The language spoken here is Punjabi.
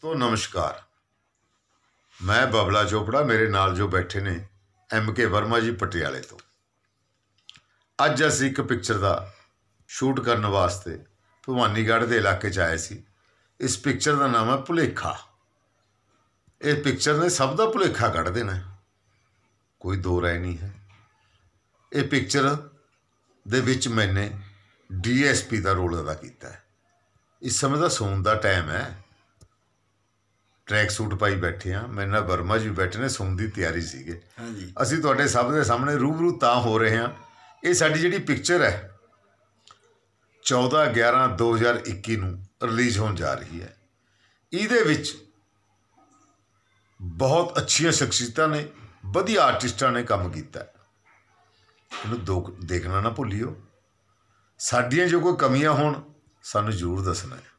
ਤੋ ਨਮਸਕਾਰ ਮੈਂ ਬਬਲਾ ਚੋਪੜਾ ਮੇਰੇ ਨਾਲ ਜੋ ਬੈਠੇ ਨੇ ਐਮ ਕੇ ਵਰਮਾ ਜੀ ਪਟਿਆਲੇ ਤੋਂ ਅੱਜ ਅਸੀਂ ਇੱਕ ਪਿਕਚਰ ਦਾ ਸ਼ੂਟ ਕਰਨ ਵਾਸਤੇ ਭਵਾਨੀਗੜ੍ਹ ਦੇ ਇਲਾਕੇ 'ਚ ਆਏ ਸੀ ਇਸ ਪਿਕਚਰ ਦਾ ਨਾਮ ਹੈ ਭੁਲੇਖਾ ਇਹ ਪਿਕਚਰ ਨੇ ਸਭ ਦਾ ਭੁਲੇਖਾ ਕੱਢ ਦੇਣਾ ਕੋਈ ਦੋ ਰਾਇ ਨਹੀਂ ਹੈ ਇਹ ਪਿਕਚਰ ਦੇ ਵਿੱਚ ਮੈਨੇ ਡੀਐਸਪੀ ਦਾ ਰੋਲ ਅਦਾ ਕੀਤਾ ਹੈ ਇਸ ਸਮੇਂ ਦਾ ਸੌਣ ਦਾ ਟਾਈਮ ਹੈ ਟਰੈਕ ਸੂਟ ਪਾਈ ਬੈਠੇ ਆ ਮੇਰੇ ਨਾਲ ਵਰਮਾ ਜੀ ਬੈਠੇ ਨੇ ਸੁਣ ਦੀ ਤਿਆਰੀ ਸੀਗੇ ਹਾਂਜੀ ਅਸੀਂ ਤੁਹਾਡੇ ਸਭ ਦੇ ਸਾਹਮਣੇ ਰੂਬਰੂ ਤਾਂ ਹੋ ਰਹੇ ਆ ਇਹ ਸਾਡੀ ਜਿਹੜੀ ਪਿਕਚਰ ਹੈ 14 11 2021 ਨੂੰ ਰਿਲੀਜ਼ ਹੋਣ ਜਾ ਰਹੀ ਹੈ ਇਹਦੇ ਵਿੱਚ ਬਹੁਤ ਅੱਛੀਆਂ ਸ਼ਖਸੀਅਤਾਂ ਨੇ ਵਧੀਆ ਆਰਟਿਸਟਾਂ ਨੇ ਕੰਮ ਕੀਤਾ ਇਹਨੂੰ ਦੇਖਣਾ ਨਾ ਭੁੱਲਿਓ ਸਾਡੀਆਂ ਜੋ ਕੋਈ ਕਮੀਆਂ ਹੋਣ ਸਾਨੂੰ ਜ਼ਰੂਰ ਦੱਸਣਾ ਹੈ